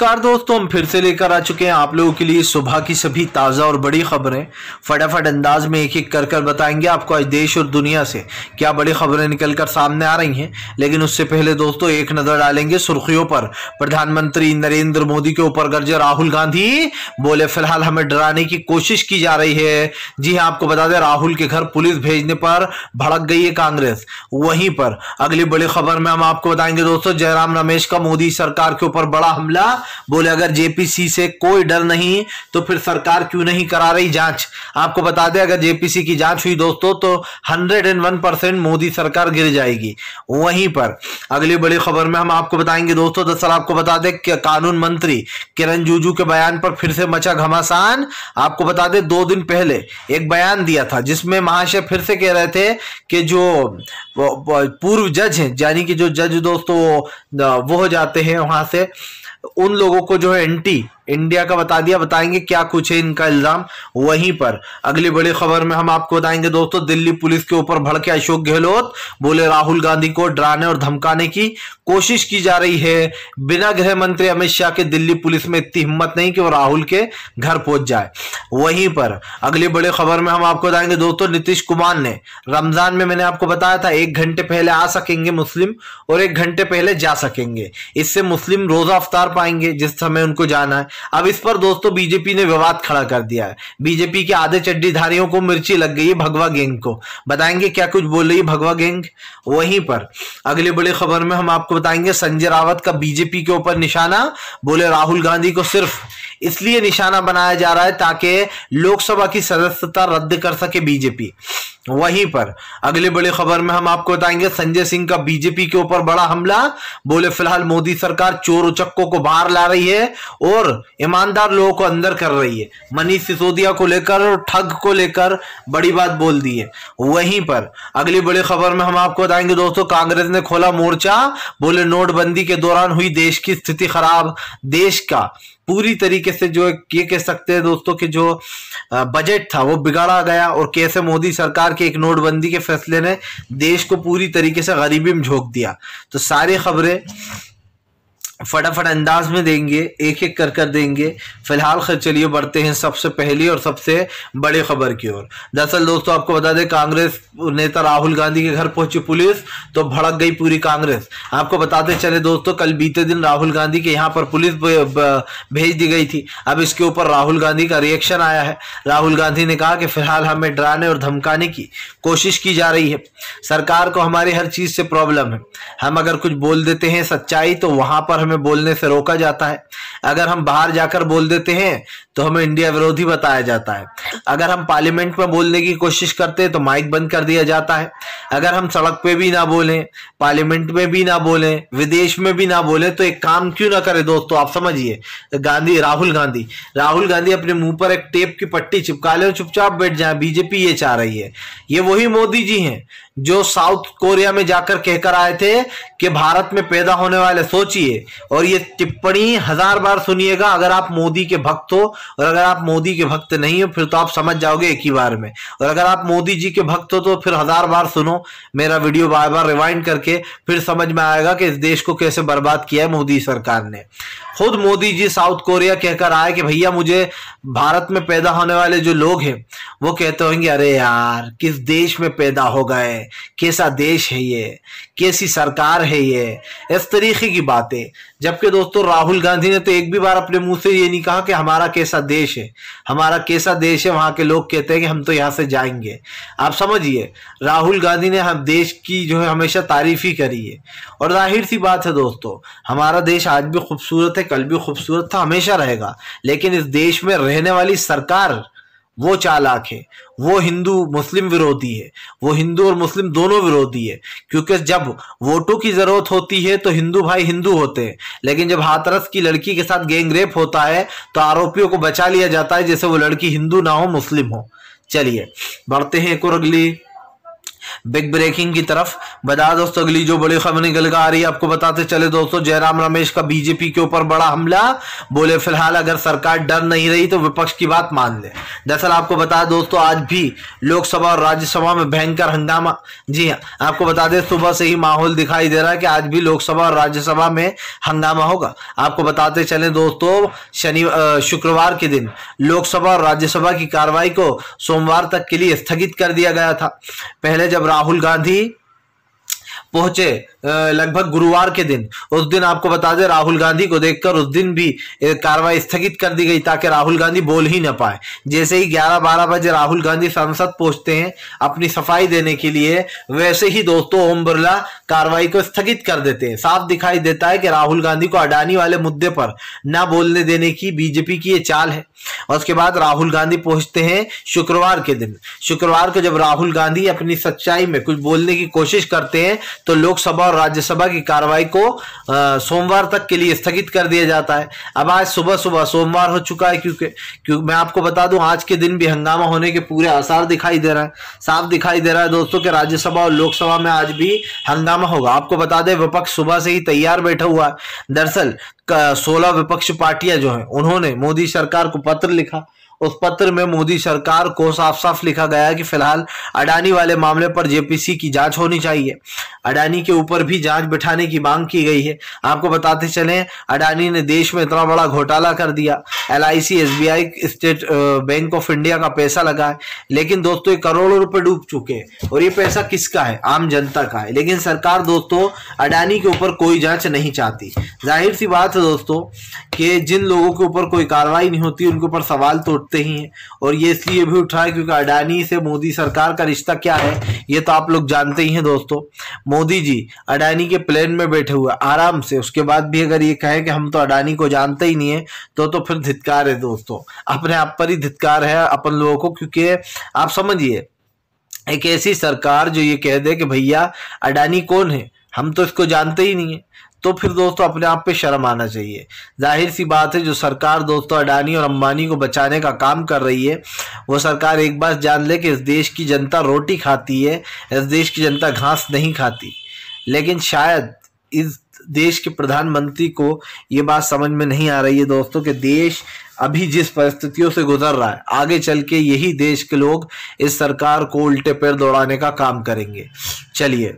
नमस्कार दोस्तों हम फिर से लेकर आ चुके हैं आप लोगों के लिए सुबह की सभी ताज़ा और बड़ी खबरें फटाफट अंदाज में एक एक कर कर बताएंगे आपको आज देश और दुनिया से क्या बड़ी खबरें निकलकर सामने आ रही हैं लेकिन उससे पहले दोस्तों एक नज़र डालेंगे सुर्खियों पर प्रधानमंत्री नरेंद्र मोदी के ऊपर गर्जे राहुल गांधी बोले फिलहाल हमें डराने की कोशिश की जा रही है जी हाँ आपको बता दें राहुल के घर पुलिस भेजने पर भड़क गई है कांग्रेस वहीं पर अगली बड़ी खबर में हम आपको बताएंगे दोस्तों जयराम रमेश का मोदी सरकार के ऊपर बड़ा हमला बोले अगर जेपीसी से कोई डर नहीं तो फिर सरकार क्यों नहीं करा रही जांच आपको बता दें अगर जेपीसी की जांच हुई दोस्तों तो 101 परसेंट मोदी सरकार गिर जाएगी वहीं पर अगली बड़ी खबर में हम आपको बताएंगे दोस्तों दरअसल आपको बता दें कि कानून मंत्री किरण जूजू के बयान पर फिर से मचा घमासान आपको बता दें दो दिन पहले एक बयान दिया था जिसमें महाशय फिर से कह रहे थे कि जो पूर्व जज हैं यानी कि जो जज दोस्तों वो हो जाते हैं वहां से उन लोगों को जो है एंटी इंडिया का बता दिया बताएंगे क्या कुछ है इनका इल्जाम वहीं पर अगली बड़ी खबर में हम आपको बताएंगे दोस्तों दिल्ली पुलिस के ऊपर भड़के अशोक गहलोत बोले राहुल गांधी को डराने और धमकाने की कोशिश की जा रही है बिना गृह मंत्री अमित शाह के दिल्ली पुलिस में इतनी हिम्मत नहीं कि वो राहुल के घर पहुंच जाए वहीं पर अगली बड़ी खबर में हम आपको बताएंगे दोस्तों नीतीश कुमार ने रमजान में मैंने आपको बताया था एक घंटे पहले आ सकेंगे मुस्लिम और एक घंटे पहले जा सकेंगे इससे मुस्लिम रोजा अफ्तार पाएंगे जिस समय उनको जाना है अब इस पर दोस्तों बीजेपी ने विवाद खड़ा कर दिया है बीजेपी के आधे चड्डीधारियों को मिर्ची लग गई है भगवा गैंग को बताएंगे क्या कुछ बोल रही है भगवा गैंग वहीं पर अगली बड़ी खबर में हम आपको बताएंगे संजय रावत का बीजेपी के ऊपर निशाना बोले राहुल गांधी को सिर्फ इसलिए निशाना बनाया जा रहा है ताकि लोकसभा की सदस्यता रद्द कर सके बीजेपी वहीं पर अगले बड़ी खबर में हम आपको बताएंगे संजय सिंह का बीजेपी के ऊपर बड़ा हमला बोले फिलहाल मोदी सरकार चोर उचक्कों को बाहर ला रही है और ईमानदार लोगों को अंदर कर रही है मनीष सिसोदिया को लेकर और ठग को लेकर बड़ी बात बोल दी है वहीं पर अगली बड़ी खबर में हम आपको बताएंगे दोस्तों कांग्रेस ने खोला मोर्चा बोले नोटबंदी के दौरान हुई देश की स्थिति खराब देश का पूरी तरीके से जो ये कह सकते हैं दोस्तों कि जो बजट था वो बिगाड़ा गया और कैसे मोदी सरकार के एक नोटबंदी के फैसले ने देश को पूरी तरीके से गरीबी में झोंक दिया तो सारी खबरें फटाफट अंदाज में देंगे एक एक कर कर देंगे फिलहाल खैर चलिए बढ़ते हैं सबसे पहली और सबसे बड़ी खबर की ओर दरअसल दोस्तों आपको बता दें कांग्रेस नेता राहुल गांधी के घर पहुंची पुलिस तो भड़क गई पूरी कांग्रेस आपको बताते चले दोस्तों कल बीते दिन राहुल गांधी के यहाँ पर पुलिस भेज दी गई थी अब इसके ऊपर राहुल गांधी का रिएक्शन आया है राहुल गांधी ने कहा कि फिलहाल हमें डराने और धमकाने की कोशिश की जा रही है सरकार को हमारी हर चीज़ से प्रॉब्लम है हम अगर कुछ बोल देते हैं सच्चाई तो वहां पर हमें बोलने से रोका जाता है अगर हम बाहर जाकर बोल देते हैं तो हमें इंडिया विरोधी बताया जाता है अगर हम पार्लियामेंट में बोलने की कोशिश करते हैं तो माइक बंद कर दिया जाता है अगर हम सड़क पे भी ना बोलें पार्लियामेंट में भी ना बोलें विदेश में भी ना बोलें तो एक काम क्यों ना करें दोस्तों आप समझिए गांधी राहुल गांधी राहुल गांधी अपने मुंह पर एक टेप की पट्टी चिपका ले और चुपचाप बैठ जाए बीजेपी ये चाह रही है ये वही मोदी जी हैं जो साउथ कोरिया में जाकर कहकर आए थे कि भारत में पैदा होने वाले सोचिए और ये टिप्पणी हजार बार सुनिएगा अगर आप मोदी के भक्त हो और अगर आप मोदी के भक्त नहीं हो फिर तो आप समझ जाओगे एक ही बार में और अगर आप मोदी जी के भक्त हो तो फिर हजार बार सुनो मेरा वीडियो बार बार रिवाइंड करके फिर समझ में आएगा कि इस देश को कैसे बर्बाद किया है मोदी सरकार ने खुद मोदी जी साउथ कोरिया कहकर आए कि भैया मुझे भारत में पैदा होने वाले जो लोग हैं वो कहते होंगे अरे यार किस देश में पैदा हो गए कैसा देश है ये कैसी सरकार है ये इस तरीके की बातें जबकि दोस्तों राहुल गांधी ने तो एक भी बार अपने मुंह से ये नहीं कहा कि हमारा कैसा देश है हमारा कैसा देश है वहाँ के लोग कहते हैं कि हम तो यहाँ से जाएंगे आप समझिए राहुल गांधी ने हम देश की जो है हमेशा तारीफ ही करी है और जाहिर सी बात है दोस्तों हमारा देश आज भी खूबसूरत है कल भी खूबसूरत था हमेशा रहेगा लेकिन इस देश में रहने वाली सरकार वो चालाक है वो हिंदू मुस्लिम विरोधी है वो हिंदू और मुस्लिम दोनों विरोधी है क्योंकि जब वोटों की ज़रूरत होती है तो हिंदू भाई हिंदू होते हैं लेकिन जब हाथरस की लड़की के साथ गैंग रेप होता है तो आरोपियों को बचा लिया जाता है जैसे वो लड़की हिंदू ना हो मुस्लिम हो चलिए बढ़ते हैं एक और अगली बिग ब्रेकिंग की तरफ बता दोस्तों अगली जो बड़ी खबर निकल कर आ रही है आपको बताते चले दोस्तों जयराम रमेश का बीजेपी के ऊपर बड़ा हमला बोले फिलहाल अगर सरकार डर नहीं रही तो विपक्ष की बात मान ले दरअसल आपको बता दोस्तों आज भी लोकसभा और राज्यसभा में भयंकर हंगामा जी हाँ आपको बता दें सुबह से ही माहौल दिखाई दे रहा है कि आज भी लोकसभा और राज्यसभा में हंगामा होगा आपको बताते चले दोस्तों शनि शुक्रवार के दिन लोकसभा और राज्यसभा की कार्रवाई को सोमवार तक के लिए स्थगित कर दिया गया था पहले जब जब राहुल गांधी पहुंचे लगभग गुरुवार के दिन उस दिन आपको बता दें राहुल गांधी को देखकर उस दिन भी कार्रवाई स्थगित कर दी गई ताकि राहुल गांधी बोल ही ना पाए जैसे ही 11 बारह बजे राहुल गांधी संसद पहुंचते हैं अपनी सफाई देने के लिए वैसे ही दोस्तों ओम बिरला कार्रवाई को स्थगित कर देते हैं साफ दिखाई देता है कि राहुल गांधी को अडानी वाले मुद्दे पर ना बोलने देने की बीजेपी की ये चाल है और उसके बाद राहुल गांधी पहुंचते हैं शुक्रवार के दिन शुक्रवार को जब राहुल गांधी अपनी सच्चाई में कुछ बोलने की कोशिश करते हैं तो लोकसभा और राज्यसभा की कार्रवाई को सोमवार तक के लिए स्थगित कर दिया जाता है अब आज सुबह सुबह सोमवार हो चुका है क्योंकि क्योंकि मैं आपको बता दूं आज के दिन भी हंगामा होने के पूरे आसार दिखाई दे रहे हैं साफ दिखाई दे रहा है दोस्तों कि राज्यसभा और लोकसभा में आज भी हंगामा होगा आपको बता दें विपक्ष सुबह से ही तैयार बैठा हुआ है दरअसल सोलह विपक्ष पार्टियां जो है उन्होंने मोदी सरकार को पत्र लिखा उस पत्र में मोदी सरकार को साफ साफ लिखा गया कि फिलहाल अडानी वाले मामले पर जेपीसी की जांच होनी चाहिए अडानी के ऊपर भी जांच बिठाने की मांग की गई है आपको बताते चले अडानी ने देश में इतना बड़ा घोटाला कर दिया L I State Bank of India का पैसा लगा है लेकिन दोस्तों करोड़ों रुपए डूब चुके हैं और ये पैसा किसका है आम जनता का है लेकिन सरकार दोस्तों अडानी के ऊपर कोई जांच नहीं चाहती जाहिर सी बात है दोस्तों कि जिन लोगों के ऊपर कोई कार्रवाई नहीं होती उनके ऊपर सवाल तो उठते ही हैं और ये इसलिए भी उठ रहा है क्योंकि अडानी से मोदी सरकार का रिश्ता क्या है ये तो आप लोग जानते ही हैं दोस्तों मोदी जी अडानी के प्लेन में बैठे हुए आराम से उसके बाद भी अगर ये कहें कि हम तो अडानी को जानते ही नहीं है तो तो फिर धितकार है दोस्तों अपने आप पर ही धितकार है अपन लोगों को क्योंकि आप समझिए एक ऐसी सरकार जो ये कह दे कि भैया अडानी कौन है हम तो इसको जानते ही नहीं है तो फिर दोस्तों अपने आप पे शर्म आना चाहिए जाहिर सी बात है जो सरकार दोस्तों अडानी और अंबानी को बचाने का काम कर रही है वो सरकार एक बार जान ले कि इस देश की जनता रोटी खाती है इस देश की जनता घास नहीं खाती लेकिन शायद इस देश के प्रधानमंत्री को ये बात समझ में नहीं आ रही है दोस्तों कि देश अभी जिस परिस्थितियों से गुजर रहा है आगे चल के यही देश के लोग इस सरकार को उल्टे पैर दौड़ाने का काम करेंगे चलिए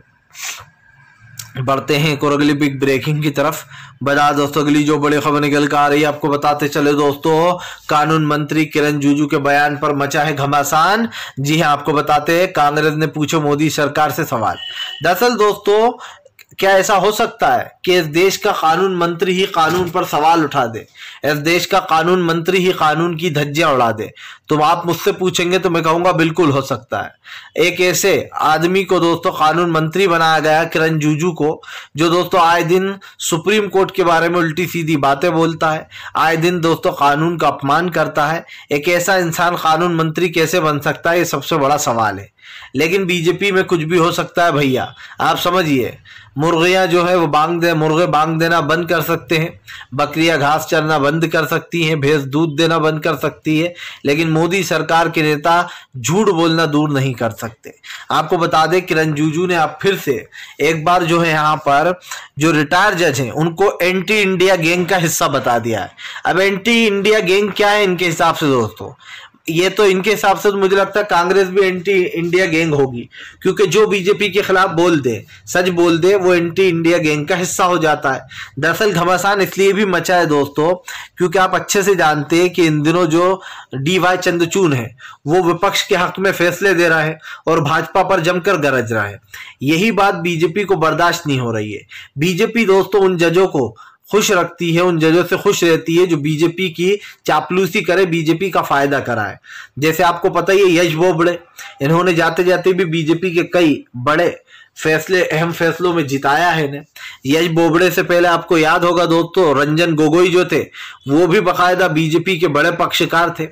बढ़ते हैं एक और अगली बिग ब्रेकिंग की तरफ बता दोस्तों अगली जो बड़ी खबर निकल कर आ रही है आपको बताते चले दोस्तों कानून मंत्री किरण जुजू के बयान पर मचा है घमासान जी हाँ आपको बताते हैं कांग्रेस ने पूछे मोदी सरकार से सवाल दरअसल दोस्तों क्या ऐसा हो सकता है कि इस देश का कानून मंत्री ही कानून पर सवाल उठा दे इस देश का कानून मंत्री ही कानून की धज्जियां उड़ा दे तो आप मुझसे पूछेंगे तो मैं कहूंगा बिल्कुल हो सकता है एक ऐसे आदमी को दोस्तों कानून मंत्री बनाया गया किरण जूजू को जो दोस्तों आए दिन सुप्रीम कोर्ट के बारे में उल्टी सीधी बातें बोलता है आए दिन दोस्तों कानून का अपमान करता है एक ऐसा इंसान कानून मंत्री कैसे बन सकता है ये सबसे बड़ा सवाल है लेकिन बीजेपी में कुछ भी हो सकता है भैया आप समझिए मुर्गियाँ जो है वो बांग दे मुर्गे बांग देना बंद कर सकते हैं बकरियाँ घास चरना बंद कर सकती हैं भेज दूध देना बंद कर सकती है लेकिन मोदी सरकार के नेता झूठ बोलना दूर नहीं कर सकते आपको बता दें किरण जूजू ने आप फिर से एक बार जो है यहाँ पर जो रिटायर जज हैं उनको एंटी इंडिया गैंग का हिस्सा बता दिया है अब एंटी इंडिया गैंग क्या है इनके हिसाब से दोस्तों ये तो इनके हिसाब से तो मुझे लगता है कांग्रेस भी एंटी इंडिया गैंग होगी क्योंकि जो बीजेपी के खिलाफ बोल दे सच बोल दे वो एंटी इंडिया गैंग का हिस्सा हो जाता है दरअसल घमासान इसलिए भी मचा है दोस्तों क्योंकि आप अच्छे से जानते हैं कि इन दिनों जो डी वाई चंद्रचून है वो विपक्ष के हक में फैसले दे रहा है और भाजपा पर जमकर गरज रहा है यही बात बीजेपी को बर्दाश्त नहीं हो रही है बीजेपी दोस्तों उन जजों को खुश रखती है उन जजों से खुश रहती है जो बीजेपी की चापलूसी करे बीजेपी का फायदा कराए जैसे आपको पता ही है यश बोबड़े इन्होंने जाते जाते भी बीजेपी के कई बड़े फैसले अहम फैसलों में जिताया है ने यश बोबड़े से पहले आपको याद होगा दोस्तों रंजन गोगोई जो थे वो भी बाकायदा बीजेपी के बड़े पक्षकार थे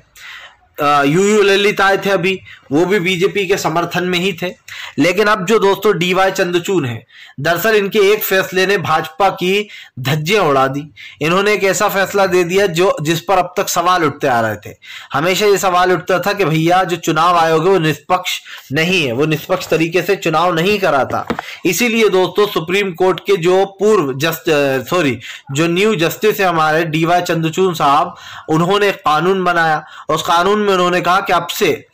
यू यू ललित आए थे अभी वो भी बीजेपी के समर्थन में ही थे लेकिन अब जो दोस्तों डी वाई चंद्रचून है दरअसल इनके एक फैसले ने भाजपा की धज्जे उड़ा दी इन्होंने एक ऐसा फैसला दे दिया जो जिस पर अब तक सवाल उठते आ रहे थे हमेशा ये सवाल उठता था कि भैया जो चुनाव आयोग है वो निष्पक्ष नहीं है वो निष्पक्ष तरीके से चुनाव नहीं करा था इसीलिए दोस्तों सुप्रीम कोर्ट के जो पूर्व जस्ट सॉरी जो न्यू जस्टिस है हमारे डी वाई चंद्रचून साहब उन्होंने कानून बनाया उस कानून कानून में उन्होंने कहा कि अब से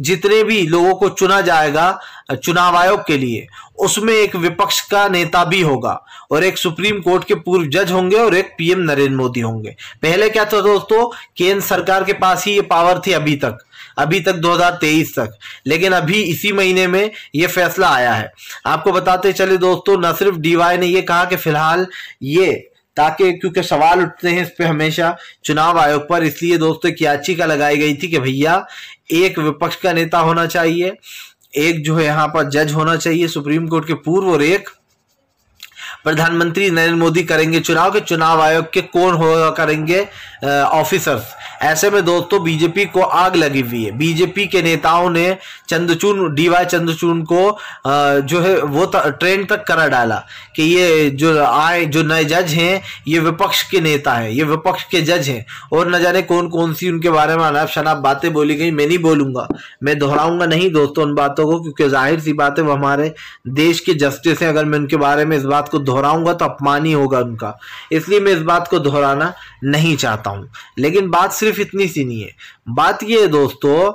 जितने भी लोगों को चुना जाएगा चुनाव आयोग के लिए उसमें एक विपक्ष का नेता भी होगा और एक सुप्रीम कोर्ट के पूर्व जज होंगे और एक पीएम नरेंद्र मोदी होंगे पहले क्या था दोस्तों केंद्र सरकार के पास ही ये पावर थी अभी तक अभी तक 2023 तक लेकिन अभी इसी महीने में ये फैसला आया है आपको बताते चले दोस्तों न सिर्फ डीवाई ने ये कहा कि फिलहाल ये ताकि क्योंकि सवाल उठते हैं इस पर हमेशा चुनाव आयोग पर इसलिए दोस्तों की याचिका लगाई गई थी कि भैया एक विपक्ष का नेता होना चाहिए एक जो है यहाँ पर जज होना चाहिए सुप्रीम कोर्ट के पूर्व और एक प्रधानमंत्री नरेंद्र मोदी करेंगे चुनाव के चुनाव आयोग के कौन होगा करेंगे ऑफिसर्स ऐसे में दोस्तों बीजेपी को आग लगी हुई है बीजेपी के नेताओं ने चंद्रचून डी वाई चंद्रचून को आ, जो है वो ट्रेन तक करा डाला कि ये जो आए जो नए जज हैं ये विपक्ष के नेता हैं ये विपक्ष के जज हैं और न जाने कौन कौन सी उनके बारे में अनाप शनाप बातें बोली गई मैं नहीं बोलूंगा मैं दोहराऊंगा नहीं दोस्तों उन बातों को क्योंकि जाहिर सी बात है वो हमारे देश के जस्टिस हैं अगर मैं उनके बारे में इस बात को दोहराऊंगा तो अपमान ही होगा उनका इसलिए मैं इस बात को दोहराना नहीं चाहता बताता हूँ लेकिन बात सिर्फ इतनी सी नहीं है बात ये है दोस्तों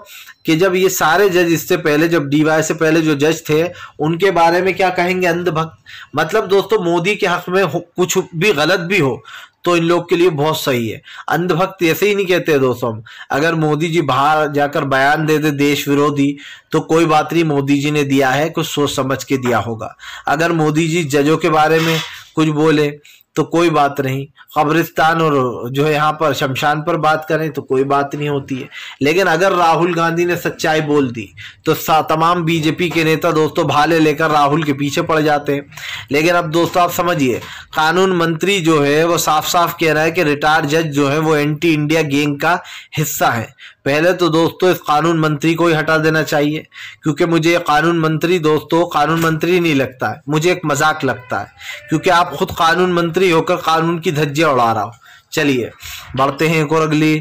कि जब ये सारे जज इससे पहले जब डीवाई से पहले जो जज थे उनके बारे में क्या कहेंगे अंधभक्त मतलब दोस्तों मोदी के हक में कुछ भी गलत भी हो तो इन लोग के लिए बहुत सही है अंधभक्त ऐसे ही नहीं कहते दोस्तों अगर मोदी जी बाहर जाकर बयान दे दे देश विरोधी तो कोई बात नहीं मोदी जी ने दिया है कुछ सोच समझ के दिया होगा अगर मोदी जी जजों के बारे में कुछ बोले तो कोई बात नहीं कब्रिस्तान और जो है यहाँ पर शमशान पर बात करें तो कोई बात नहीं होती है लेकिन अगर राहुल गांधी ने सच्चाई बोल दी तो तमाम बीजेपी के नेता दोस्तों भाले लेकर राहुल के पीछे पड़ जाते हैं लेकिन अब दोस्तों आप समझिए कानून मंत्री जो है वो साफ साफ कह रहा है कि रिटायर्ड जज जो है वो एंटी इंडिया गेंग का हिस्सा है पहले तो दोस्तों इस कानून मंत्री को ही हटा देना चाहिए क्योंकि मुझे ये कानून मंत्री दोस्तों कानून मंत्री नहीं लगता है मुझे एक मजाक लगता है क्योंकि आप खुद कानून मंत्री होकर कानून की धज्जे उड़ा रहा हो चलिए बढ़ते हैं एक और अगली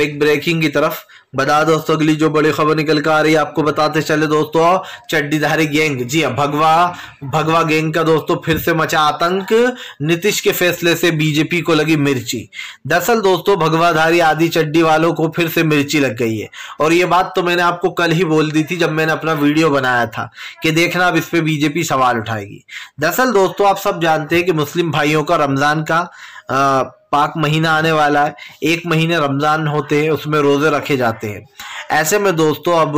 बिग ब्रेकिंग की तरफ बता दोस्तों अगली जो बड़ी खबर निकल कर आ रही है आपको बताते चले दोस्तों चड्डीधारी गैंग जी हाँ भगवा भगवा गैंग का दोस्तों फिर से मचा आतंक नीतीश के फैसले से बीजेपी को लगी मिर्ची दरअसल दोस्तों भगवाधारी आदि चड्डी वालों को फिर से मिर्ची लग गई है और ये बात तो मैंने आपको कल ही बोल दी थी जब मैंने अपना वीडियो बनाया था कि देखना अब इस पर बीजेपी सवाल उठाएगी दरअसल दोस्तों आप सब जानते हैं कि मुस्लिम भाइयों का रमजान का पाक महीना आने वाला है एक महीने रमज़ान होते हैं उसमें रोज़े रखे जाते हैं ऐसे में दोस्तों अब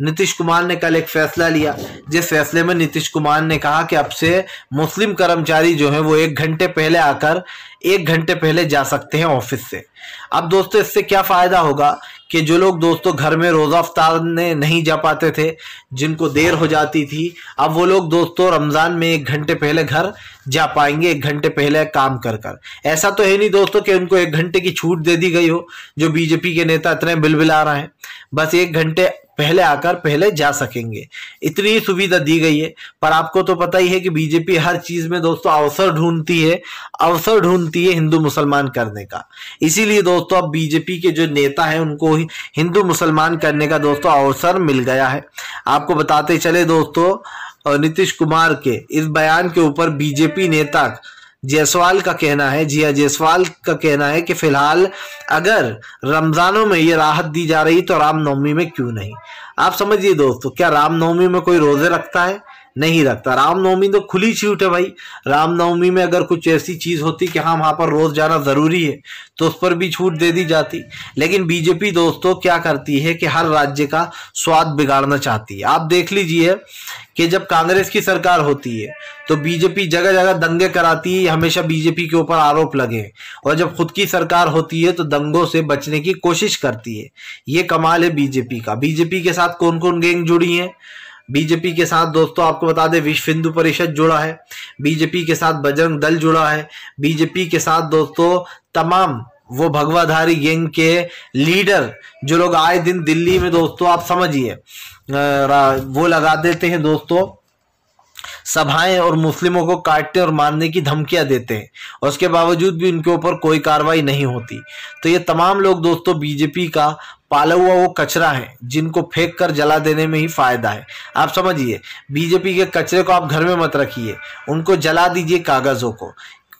नीतीश कुमार ने कल एक फ़ैसला लिया जिस फैसले में नीतीश कुमार ने कहा कि अब से मुस्लिम कर्मचारी जो है वो एक घंटे पहले आकर एक घंटे पहले जा सकते हैं ऑफिस से अब दोस्तों इससे क्या फ़ायदा होगा कि जो लोग दोस्तों घर में रोज़ा अफ्तार नहीं जा पाते थे जिनको देर हो जाती थी अब वो लोग दोस्तों रमज़ान में एक घंटे पहले घर जा पाएंगे एक घंटे पहले काम कर कर ऐसा तो है नहीं दोस्तों कि उनको एक घंटे की छूट दे दी गई हो जो बीजेपी के नेता इतने बिलबिला रहे हैं बस एक घंटे पहले आकर पहले जा सकेंगे इतनी ही सुविधा दी गई है पर आपको तो पता ही है कि बीजेपी हर चीज में दोस्तों अवसर ढूंढती है अवसर ढूंढती है हिंदू मुसलमान करने का इसीलिए दोस्तों अब बीजेपी के जो नेता है उनको हिंदू मुसलमान करने का दोस्तों अवसर मिल गया है आपको बताते चले दोस्तों नीतीश कुमार के इस बयान के ऊपर बीजेपी नेता जायसवाल का कहना है जिया जायसवाल का कहना है कि फिलहाल अगर रमज़ानों में ये राहत दी जा रही तो रामनवमी में क्यों नहीं आप समझिए दोस्तों क्या रामनवमी में कोई रोज़े रखता है नहीं रखता रामनवमी तो खुली छूट है भाई रामनवमी में अगर कुछ ऐसी चीज़ होती कि हाँ वहां पर रोज़ जाना ज़रूरी है तो उस पर भी छूट दे दी जाती लेकिन बीजेपी दोस्तों क्या करती है कि हर राज्य का स्वाद बिगाड़ना चाहती है आप देख लीजिए कि जब कांग्रेस की सरकार होती है तो बीजेपी जगह जगह दंगे कराती है हमेशा बीजेपी के ऊपर आरोप लगे और जब खुद की सरकार होती है तो दंगों से बचने की कोशिश करती है ये कमाल है बीजेपी का बीजेपी के साथ कौन कौन गैंग जुड़ी है बीजेपी के साथ दोस्तों आपको बता दें विश्व हिंदू परिषद जुड़ा है बीजेपी के साथ बजरंग दल जुड़ा है बीजेपी के साथ दोस्तों तमाम वो भगवाधारी गैंग के लीडर जो लोग आए दिन दिल्ली में दोस्तों आप समझिए वो लगा देते हैं दोस्तों सभाएं और मुस्लिमों को काटने और मारने की धमकियां देते हैं और उसके बावजूद भी उनके ऊपर कोई कार्रवाई नहीं होती तो ये तमाम लोग दोस्तों बीजेपी का पाला हुआ वो कचरा है जिनको फेंक कर जला देने में ही फायदा है आप समझिए बीजेपी के कचरे को आप घर में मत रखिए उनको जला दीजिए कागजों को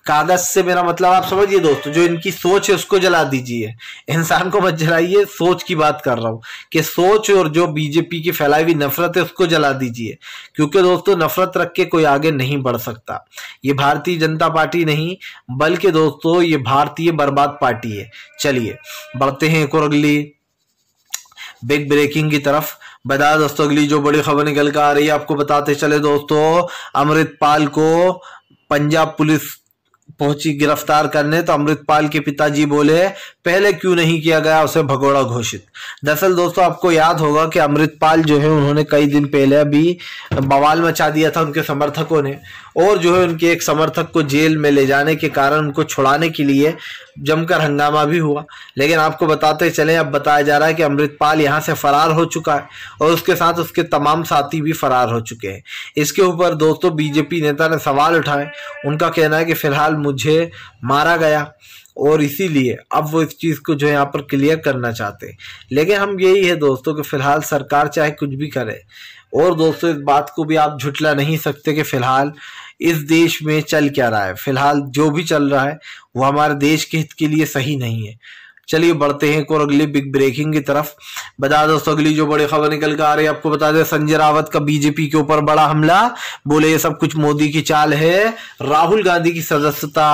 कागज से मेरा मतलब आप समझिए दोस्तों जो इनकी सोच है उसको जला दीजिए इंसान को मत जलाइए सोच की बात कर रहा हूँ कि सोच और जो बीजेपी की फैलाई हुई नफरत है उसको जला दीजिए क्योंकि दोस्तों नफरत रख के कोई आगे नहीं बढ़ सकता ये भारतीय जनता पार्टी नहीं बल्कि दोस्तों ये भारतीय बर्बाद पार्टी है चलिए बढ़ते हैं एक और अगली बिग ब्रेकिंग की तरफ बता दोस्तों अगली जो बड़ी खबर निकल कर आ रही है आपको बताते चले दोस्तों अमृतपाल को पंजाब पुलिस पहुंची गिरफ्तार करने तो अमृतपाल के पिताजी बोले पहले क्यों नहीं किया गया उसे भगोड़ा घोषित दरअसल दोस्तों आपको याद होगा कि अमृतपाल जो है उन्होंने कई दिन पहले अभी बवाल मचा दिया था उनके समर्थकों ने और जो है उनके एक समर्थक को जेल में ले जाने के कारण उनको छुड़ाने के लिए जमकर हंगामा भी हुआ लेकिन आपको बताते चले अब बताया जा रहा है कि अमृतपाल यहाँ से फरार हो चुका है और उसके साथ उसके तमाम साथी भी फरार हो चुके हैं इसके ऊपर दोस्तों बीजेपी नेता ने सवाल उठाए उनका कहना है कि फिलहाल मुझे मारा गया और इसीलिए अब वो इस चीज़ को जो है यहाँ पर क्लियर करना चाहते हैं लेकिन हम यही है दोस्तों कि फिलहाल सरकार चाहे कुछ भी करे और दोस्तों इस बात को भी आप झुटला नहीं सकते कि फ़िलहाल इस देश में चल क्या रहा है फ़िलहाल जो भी चल रहा है वो हमारे देश के हित के लिए सही नहीं है चलिए बढ़ते हैं एक और अगली बिग ब्रेकिंग की तरफ बता दोस्तों अगली जो बड़ी खबर निकल कर आ रही है आपको बता दें संजय रावत का बीजेपी के ऊपर बड़ा हमला बोले ये सब कुछ मोदी की चाल है राहुल गांधी की सदस्यता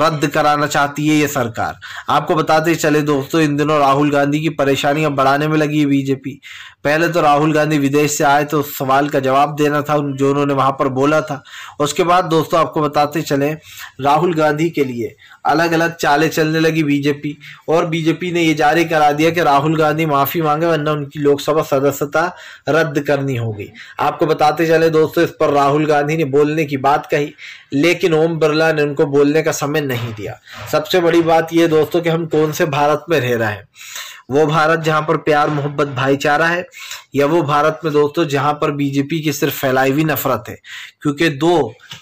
रद्द कराना चाहती है ये सरकार आपको बताते चले दोस्तों इन दिनों राहुल गांधी की परेशानियां बढ़ाने में लगी है बीजेपी पहले तो राहुल गांधी विदेश से आए तो उस सवाल का जवाब देना था जो उन्होंने वहां पर बोला था उसके बाद दोस्तों आपको बताते चले राहुल गांधी के लिए अलग अलग चालें चलने लगी बीजेपी और बी बीजेपी ने ये जारी करा दिया कि राहुल गांधी माफी मांगे वरना उनकी लोकसभा सदस्यता रद्द करनी होगी आपको बताते चले दोस्तों इस पर राहुल गांधी ने बोलने की बात कही लेकिन ओम बिरला ने उनको बोलने का समय नहीं दिया सबसे बड़ी बात यह दोस्तों कि हम कौन से भारत में रह रहे हैं वो भारत जहां पर प्यार मोहब्बत भाईचारा है या वो भारत में दोस्तों जहां पर बीजेपी की सिर्फ फैलाई हुई नफरत है क्योंकि दो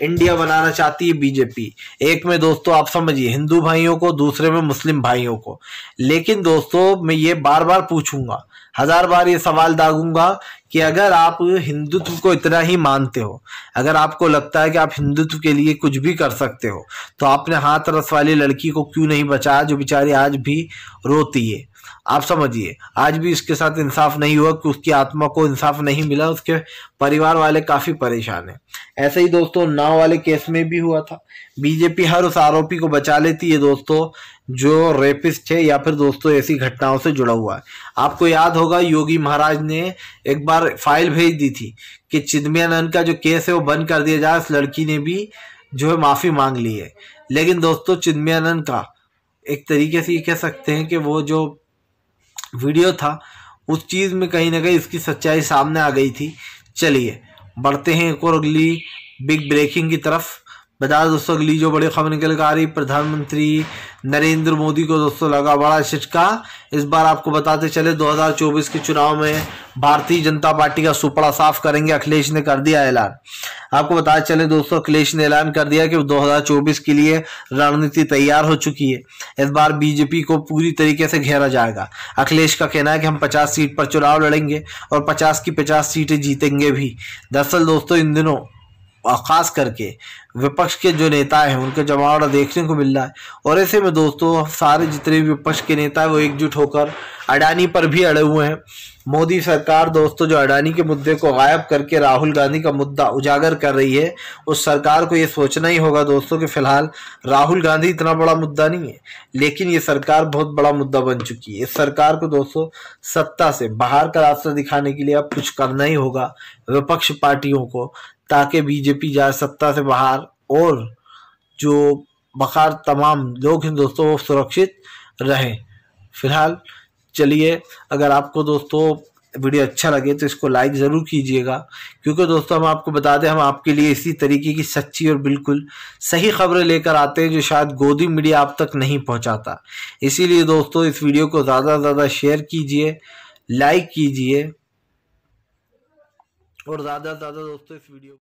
इंडिया बनाना चाहती है बीजेपी एक में दोस्तों आप समझिए हिंदू भाइयों को दूसरे में मुस्लिम भाइयों को लेकिन दोस्तों मैं ये बार बार पूछूंगा हजार बार ये सवाल दागूंगा कि अगर आप हिंदुत्व को इतना ही मानते हो अगर आपको लगता है कि आप हिंदुत्व के लिए कुछ भी कर सकते हो तो आपने हाथ रस वाली लड़की को क्यों नहीं बचाया जो बेचारी आज भी रोती है आप समझिए आज भी उसके साथ इंसाफ नहीं हुआ कि उसकी आत्मा को इंसाफ नहीं मिला उसके परिवार वाले काफी परेशान हैं ऐसे ही दोस्तों नाव वाले केस में भी हुआ था बीजेपी हर उस आरोपी को बचा लेती है दोस्तों जो रेपिस्ट है या फिर दोस्तों ऐसी घटनाओं से जुड़ा हुआ है आपको याद होगा योगी महाराज ने एक बार फाइल भेज दी थी कि चिदमयानंद का जो केस है वो बंद कर दिया जाए इस लड़की ने भी जो है माफ़ी मांग ली है लेकिन दोस्तों चिदमयानंद का एक तरीके से ये कह सकते हैं कि वो जो वीडियो था उस चीज़ में कहीं ना कहीं इसकी सच्चाई सामने आ गई थी चलिए बढ़ते हैं एक और अगली बिग ब्रेकिंग की तरफ बता दोस्तों अगली जो बड़ी खबर निकल कर आ रही प्रधानमंत्री नरेंद्र मोदी को दोस्तों लगा बड़ा झटका इस बार आपको बताते चले 2024 के चुनाव में भारतीय जनता पार्टी का सुपड़ा साफ करेंगे अखिलेश ने कर दिया ऐलान आपको बताते चले दोस्तों अखिलेश ने ऐलान कर दिया कि 2024 के लिए रणनीति तैयार हो चुकी है इस बार बीजेपी को पूरी तरीके से घेरा जाएगा अखिलेश का कहना है कि हम पचास सीट पर चुनाव लड़ेंगे और पचास की पचास सीटें जीतेंगे भी दरअसल दोस्तों इन दिनों और ख़ास करके विपक्ष के जो नेता हैं उनका जमावड़ा देखने को मिल रहा है और ऐसे में दोस्तों सारे जितने भी विपक्ष के नेता हैं वो एकजुट होकर अडानी पर भी अड़े हुए हैं मोदी सरकार दोस्तों जो अडानी के मुद्दे को गायब करके राहुल गांधी का मुद्दा उजागर कर रही है उस सरकार को ये सोचना ही होगा दोस्तों कि फिलहाल राहुल गांधी इतना बड़ा मुद्दा नहीं है लेकिन ये सरकार बहुत बड़ा मुद्दा बन चुकी है इस सरकार को दोस्तों सत्ता से बाहर का रास्ता दिखाने के लिए अब कुछ करना ही होगा विपक्ष पार्टियों को ताकि बीजेपी जाए सत्ता से बाहर और जो बखार तमाम लोग हैं दोस्तों वो सुरक्षित रहें फिलहाल चलिए अगर आपको दोस्तों वीडियो अच्छा लगे तो इसको लाइक ज़रूर कीजिएगा क्योंकि दोस्तों हम आपको बता दें हम आपके लिए इसी तरीके की सच्ची और बिल्कुल सही खबरें लेकर आते हैं जो शायद गोदी मीडिया आप तक नहीं पहुंचाता इसीलिए दोस्तों इस वीडियो को ज़्यादा से ज़्यादा शेयर कीजिए लाइक कीजिए और ज़्यादा से ज़्यादा दोस्तों इस वीडियो